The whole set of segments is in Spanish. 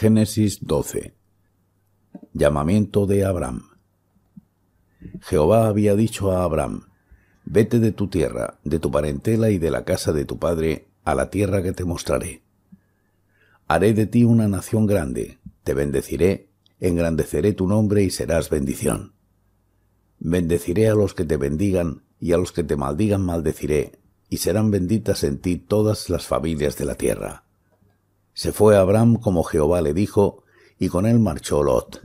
Génesis 12. Llamamiento de Abraham. Jehová había dicho a Abraham, Vete de tu tierra, de tu parentela y de la casa de tu padre, a la tierra que te mostraré. Haré de ti una nación grande, te bendeciré, engrandeceré tu nombre y serás bendición. Bendeciré a los que te bendigan, y a los que te maldigan maldeciré, y serán benditas en ti todas las familias de la tierra. Se fue Abraham como Jehová le dijo, y con él marchó Lot.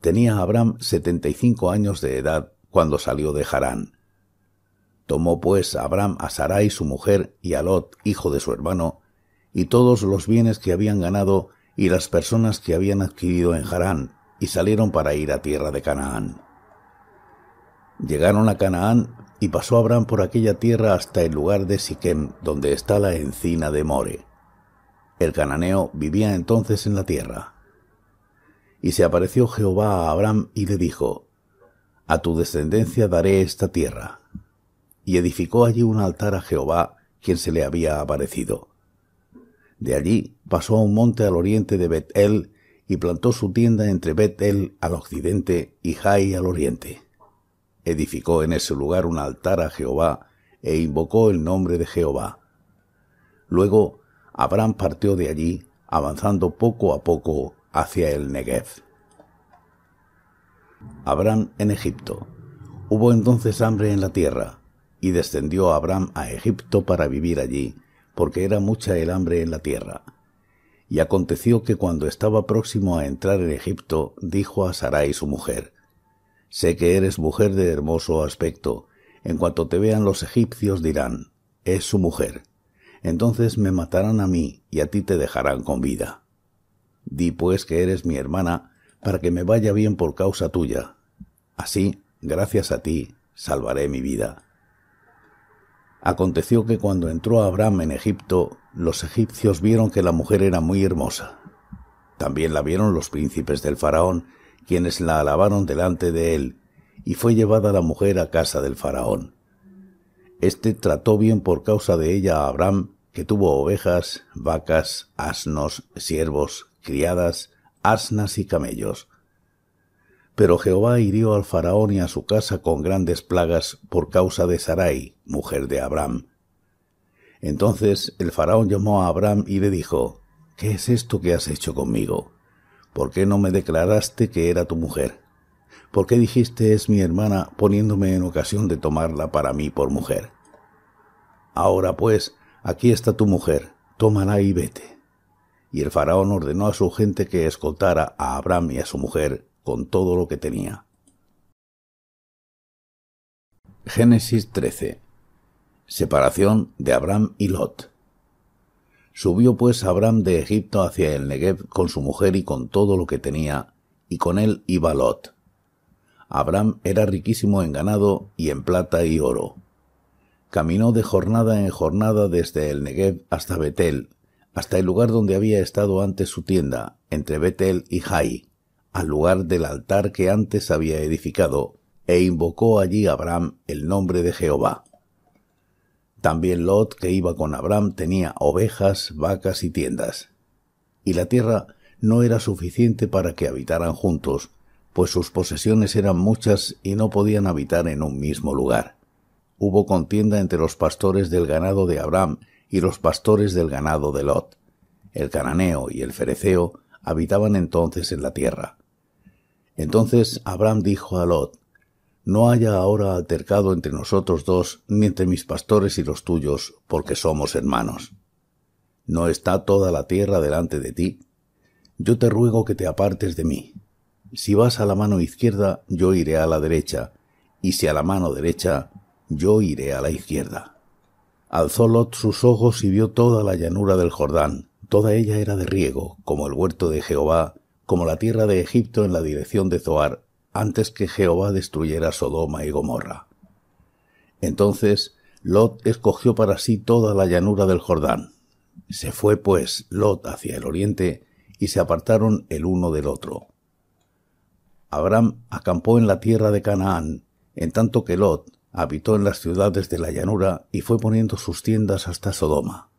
Tenía Abraham setenta y cinco años de edad cuando salió de Harán. Tomó pues Abraham a Sarai su mujer y a Lot, hijo de su hermano, y todos los bienes que habían ganado y las personas que habían adquirido en Harán, y salieron para ir a tierra de Canaán. Llegaron a Canaán, y pasó Abraham por aquella tierra hasta el lugar de Siquem, donde está la encina de More. El cananeo vivía entonces en la tierra. Y se apareció Jehová a Abraham y le dijo, A tu descendencia daré esta tierra. Y edificó allí un altar a Jehová, quien se le había aparecido. De allí pasó a un monte al oriente de Betel, y plantó su tienda entre Betel al occidente y Jai al oriente. Edificó en ese lugar un altar a Jehová, e invocó el nombre de Jehová. Luego Abraham partió de allí, avanzando poco a poco hacia el Negev. Abraham en Egipto. Hubo entonces hambre en la tierra, y descendió Abraham a Egipto para vivir allí, porque era mucha el hambre en la tierra. Y aconteció que cuando estaba próximo a entrar en Egipto, dijo a Sarai su mujer, Sé que eres mujer de hermoso aspecto, en cuanto te vean los egipcios dirán, es su mujer entonces me matarán a mí y a ti te dejarán con vida. Di pues que eres mi hermana, para que me vaya bien por causa tuya. Así, gracias a ti, salvaré mi vida. Aconteció que cuando entró Abraham en Egipto, los egipcios vieron que la mujer era muy hermosa. También la vieron los príncipes del faraón, quienes la alabaron delante de él, y fue llevada la mujer a casa del faraón. Este trató bien por causa de ella a Abraham, que tuvo ovejas, vacas, asnos, siervos, criadas, asnas y camellos. Pero Jehová hirió al faraón y a su casa con grandes plagas por causa de Sarai, mujer de Abraham. Entonces el faraón llamó a Abraham y le dijo, ¿Qué es esto que has hecho conmigo? ¿Por qué no me declaraste que era tu mujer? ¿Por qué dijiste es mi hermana poniéndome en ocasión de tomarla para mí por mujer? Ahora pues, Aquí está tu mujer, tómala y vete. Y el faraón ordenó a su gente que escoltara a Abraham y a su mujer con todo lo que tenía. Génesis 13. Separación de Abraham y Lot. Subió pues Abraham de Egipto hacia el Negev con su mujer y con todo lo que tenía, y con él iba Lot. Abraham era riquísimo en ganado y en plata y oro. Caminó de jornada en jornada desde el Negev hasta Betel, hasta el lugar donde había estado antes su tienda, entre Betel y Jai, al lugar del altar que antes había edificado, e invocó allí Abraham el nombre de Jehová. También Lot, que iba con Abraham, tenía ovejas, vacas y tiendas. Y la tierra no era suficiente para que habitaran juntos, pues sus posesiones eran muchas y no podían habitar en un mismo lugar hubo contienda entre los pastores del ganado de Abraham y los pastores del ganado de Lot. El cananeo y el fereceo habitaban entonces en la tierra. Entonces Abraham dijo a Lot, No haya ahora altercado entre nosotros dos, ni entre mis pastores y los tuyos, porque somos hermanos. ¿No está toda la tierra delante de ti? Yo te ruego que te apartes de mí. Si vas a la mano izquierda, yo iré a la derecha, y si a la mano derecha, yo iré a la izquierda. Alzó Lot sus ojos y vio toda la llanura del Jordán, toda ella era de riego, como el huerto de Jehová, como la tierra de Egipto en la dirección de Zoar, antes que Jehová destruyera Sodoma y Gomorra. Entonces Lot escogió para sí toda la llanura del Jordán. Se fue, pues, Lot hacia el oriente, y se apartaron el uno del otro. Abraham acampó en la tierra de Canaán, en tanto que Lot habitó en las ciudades de la llanura y fue poniendo sus tiendas hasta Sodoma.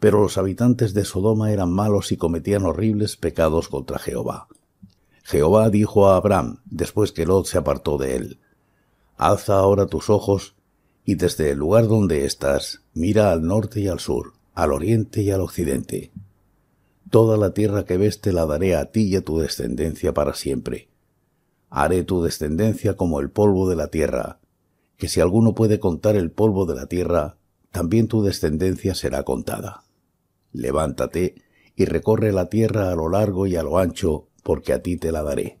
Pero los habitantes de Sodoma eran malos y cometían horribles pecados contra Jehová. Jehová dijo a Abraham, después que Lot se apartó de él, Alza ahora tus ojos, y desde el lugar donde estás, mira al norte y al sur, al oriente y al occidente. Toda la tierra que ves te la daré a ti y a tu descendencia para siempre. Haré tu descendencia como el polvo de la tierra, que si alguno puede contar el polvo de la tierra, también tu descendencia será contada. Levántate y recorre la tierra a lo largo y a lo ancho, porque a ti te la daré.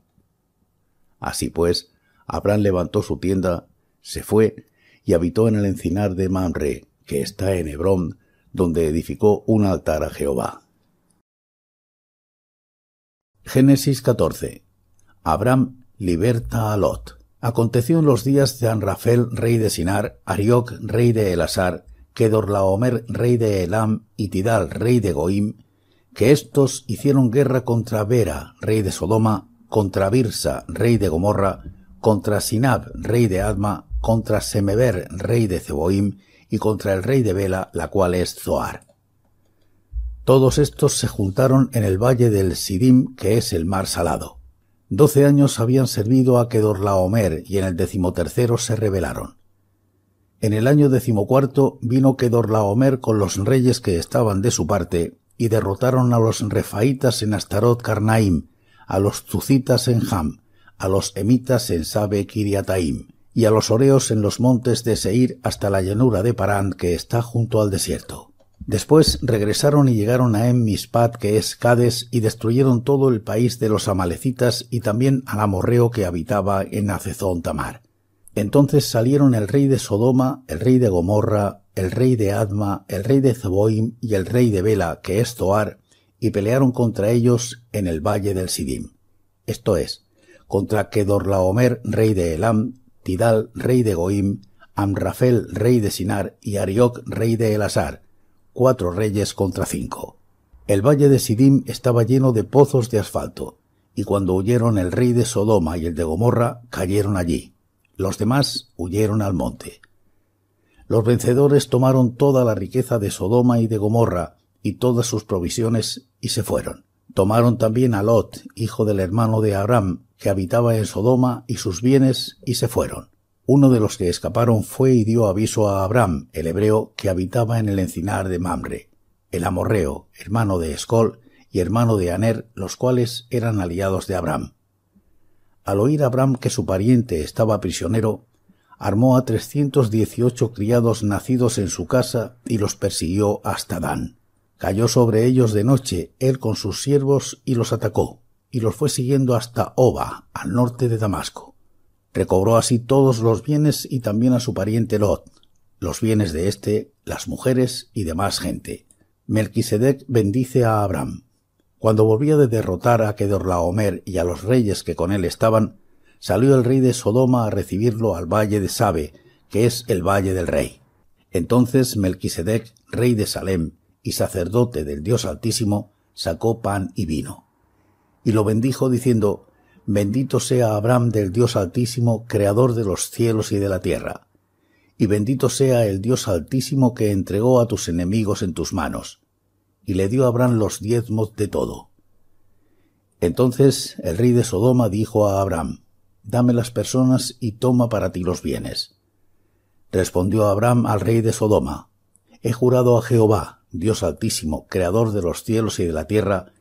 Así pues, Abraham levantó su tienda, se fue y habitó en el encinar de Mamre, que está en Hebrón, donde edificó un altar a Jehová. Génesis 14. Abraham liberta a Lot. Aconteció en los días de Anrafel, rey de Sinar, Arioc, rey de Elasar, Kedorlaomer, rey de Elam, y Tidal, rey de Goim, que estos hicieron guerra contra Vera, rey de Sodoma, contra Birsa, rey de Gomorra, contra Sinab, rey de Adma, contra Semeber, rey de Zeboim, y contra el rey de Bela, la cual es Zoar. Todos estos se juntaron en el valle del Sidim, que es el mar salado. Doce años habían servido a Kedorlaomer y en el decimotercero se rebelaron. En el año decimocuarto vino Kedorlaomer con los reyes que estaban de su parte y derrotaron a los refaítas en astaroth Carnaim, a los zucitas en Ham, a los emitas en Sabe Kiriataim y a los oreos en los montes de Seir hasta la llanura de Parán que está junto al desierto. Después regresaron y llegaron a Emmispat, que es Cades, y destruyeron todo el país de los amalecitas y también al amorreo que habitaba en Acezón Tamar. Entonces salieron el rey de Sodoma, el rey de Gomorra, el rey de Adma, el rey de Zeboim y el rey de Bela, que es Toar, y pelearon contra ellos en el valle del Sidim. Esto es, contra Kedorlaomer, rey de Elam, Tidal, rey de Goim, Amrafel, rey de Sinar, y Ariok, rey de Elasar, cuatro reyes contra cinco. El valle de Sidim estaba lleno de pozos de asfalto, y cuando huyeron el rey de Sodoma y el de Gomorra, cayeron allí. Los demás huyeron al monte. Los vencedores tomaron toda la riqueza de Sodoma y de Gomorra, y todas sus provisiones, y se fueron. Tomaron también a Lot, hijo del hermano de Abraham, que habitaba en Sodoma, y sus bienes, y se fueron. Uno de los que escaparon fue y dio aviso a Abraham, el hebreo, que habitaba en el encinar de Mamre, el amorreo, hermano de Escol y hermano de Aner, los cuales eran aliados de Abraham. Al oír Abraham que su pariente estaba prisionero, armó a trescientos dieciocho criados nacidos en su casa y los persiguió hasta Dan. Cayó sobre ellos de noche él con sus siervos y los atacó, y los fue siguiendo hasta Oba, al norte de Damasco. Recobró así todos los bienes y también a su pariente Lot, los bienes de éste, las mujeres y demás gente. Melquisedec bendice a Abraham. Cuando volvía de derrotar a Kedorlaomer y a los reyes que con él estaban, salió el rey de Sodoma a recibirlo al valle de Sabe, que es el valle del rey. Entonces Melquisedec, rey de Salem y sacerdote del Dios Altísimo, sacó pan y vino. Y lo bendijo diciendo, Bendito sea Abraham del Dios Altísimo, Creador de los cielos y de la tierra. Y bendito sea el Dios Altísimo que entregó a tus enemigos en tus manos. Y le dio a Abraham los diezmos de todo. Entonces el rey de Sodoma dijo a Abraham, Dame las personas y toma para ti los bienes. Respondió Abraham al rey de Sodoma, He jurado a Jehová, Dios Altísimo, Creador de los cielos y de la tierra,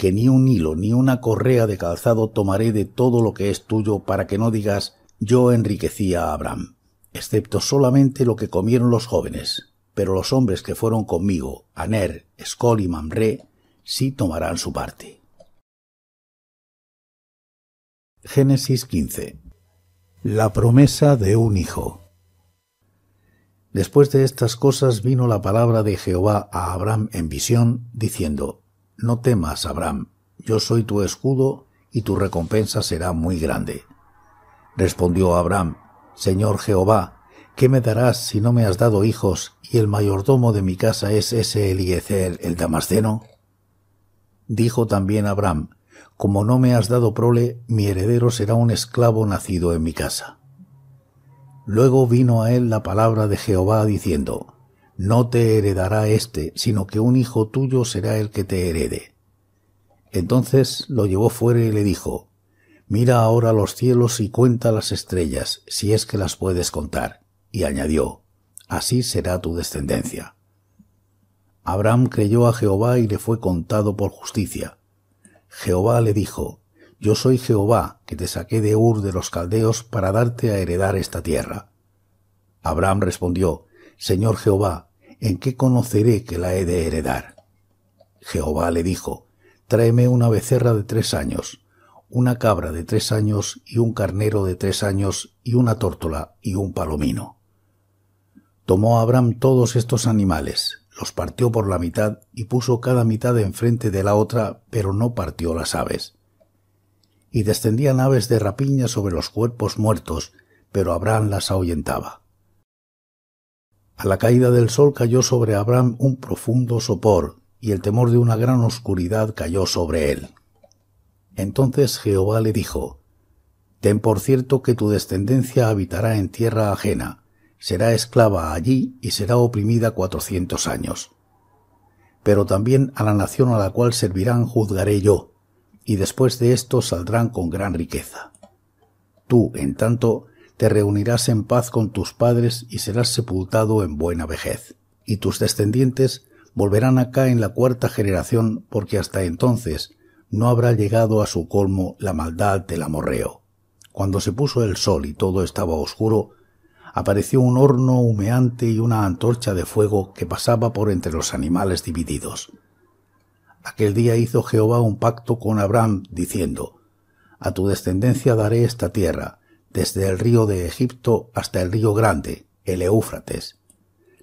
que ni un hilo ni una correa de calzado tomaré de todo lo que es tuyo para que no digas yo enriquecí a Abraham, excepto solamente lo que comieron los jóvenes, pero los hombres que fueron conmigo, Aner, Escol y Mamré, sí tomarán su parte. Génesis 15 La promesa de un hijo. Después de estas cosas vino la palabra de Jehová a Abraham en visión, diciendo, no temas, Abraham, yo soy tu escudo y tu recompensa será muy grande. Respondió Abraham, Señor Jehová, ¿qué me darás si no me has dado hijos y el mayordomo de mi casa es ese Eliezer el Damasceno? Dijo también Abraham, como no me has dado prole, mi heredero será un esclavo nacido en mi casa. Luego vino a él la palabra de Jehová diciendo, no te heredará éste, sino que un hijo tuyo será el que te herede. Entonces lo llevó fuera y le dijo, Mira ahora los cielos y cuenta las estrellas, si es que las puedes contar. Y añadió, Así será tu descendencia. Abraham creyó a Jehová y le fue contado por justicia. Jehová le dijo, Yo soy Jehová, que te saqué de Ur de los Caldeos para darte a heredar esta tierra. Abraham respondió, Señor Jehová, ¿en qué conoceré que la he de heredar? Jehová le dijo, Tráeme una becerra de tres años, una cabra de tres años y un carnero de tres años y una tórtola y un palomino. Tomó Abraham todos estos animales, los partió por la mitad y puso cada mitad enfrente de la otra, pero no partió las aves. Y descendían aves de rapiña sobre los cuerpos muertos, pero Abraham las ahuyentaba. A la caída del sol cayó sobre Abraham un profundo sopor, y el temor de una gran oscuridad cayó sobre él. Entonces Jehová le dijo, Ten por cierto que tu descendencia habitará en tierra ajena, será esclava allí y será oprimida cuatrocientos años. Pero también a la nación a la cual servirán juzgaré yo, y después de esto saldrán con gran riqueza. Tú, en tanto, te reunirás en paz con tus padres y serás sepultado en buena vejez. Y tus descendientes volverán acá en la cuarta generación porque hasta entonces no habrá llegado a su colmo la maldad del amorreo. Cuando se puso el sol y todo estaba oscuro, apareció un horno humeante y una antorcha de fuego que pasaba por entre los animales divididos. Aquel día hizo Jehová un pacto con Abraham, diciendo, A tu descendencia daré esta tierra, desde el río de Egipto hasta el río Grande, el Éufrates,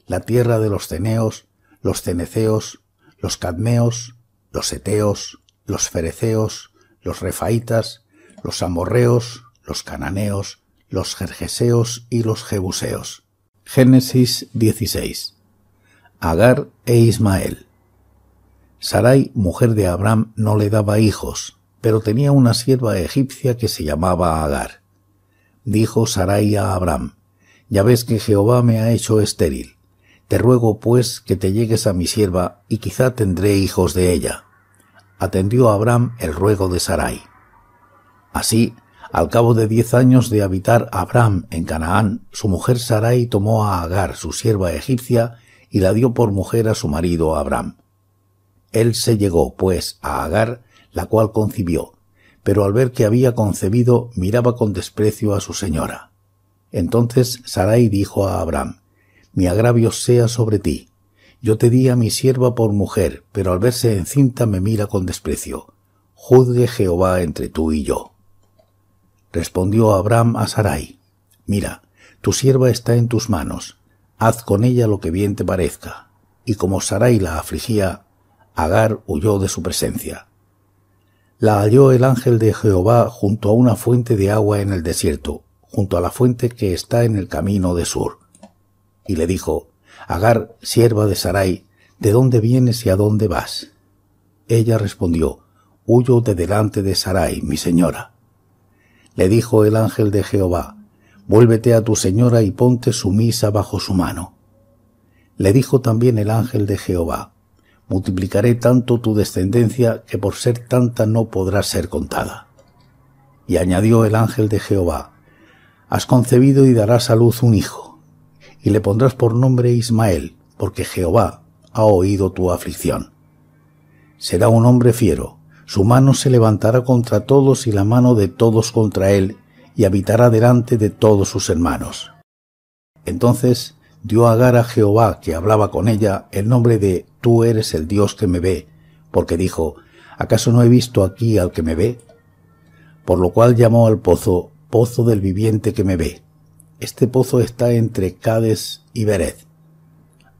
la tierra de los ceneos, los ceneceos, los cadmeos, los eteos, los fereceos, los refaitas, los amorreos, los cananeos, los jerjeseos y los jebuseos. Génesis 16. Agar e Ismael. Sarai, mujer de Abraham, no le daba hijos, pero tenía una sierva egipcia que se llamaba Agar dijo Sarai a Abraham, ya ves que Jehová me ha hecho estéril. Te ruego, pues, que te llegues a mi sierva, y quizá tendré hijos de ella. Atendió Abraham el ruego de Sarai. Así, al cabo de diez años de habitar Abraham en Canaán, su mujer Sarai tomó a Agar, su sierva egipcia, y la dio por mujer a su marido Abraham. Él se llegó, pues, a Agar, la cual concibió, pero al ver que había concebido miraba con desprecio a su señora. Entonces Sarai dijo a Abraham, Mi agravio sea sobre ti. Yo te di a mi sierva por mujer, pero al verse encinta me mira con desprecio. Juzgue Jehová entre tú y yo. Respondió Abraham a Sarai, Mira, tu sierva está en tus manos, haz con ella lo que bien te parezca. Y como Sarai la afligía, Agar huyó de su presencia la halló el ángel de Jehová junto a una fuente de agua en el desierto, junto a la fuente que está en el camino de Sur. Y le dijo, Agar, sierva de Sarai, ¿de dónde vienes y a dónde vas? Ella respondió, Huyo de delante de Sarai, mi señora. Le dijo el ángel de Jehová, Vuélvete a tu señora y ponte sumisa bajo su mano. Le dijo también el ángel de Jehová, multiplicaré tanto tu descendencia que por ser tanta no podrá ser contada. Y añadió el ángel de Jehová, Has concebido y darás a luz un hijo, y le pondrás por nombre Ismael, porque Jehová ha oído tu aflicción. Será un hombre fiero, su mano se levantará contra todos y la mano de todos contra él, y habitará delante de todos sus hermanos. Entonces dio Agar a Jehová que hablaba con ella el nombre de Tú eres el Dios que me ve, porque dijo, ¿acaso no he visto aquí al que me ve? Por lo cual llamó al pozo Pozo del viviente que me ve. Este pozo está entre Cades y Bered.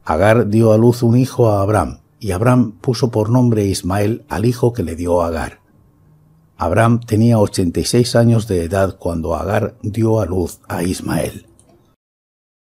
Agar dio a luz un hijo a Abraham, y Abraham puso por nombre Ismael al hijo que le dio Agar. Abraham tenía 86 años de edad cuando Agar dio a luz a Ismael.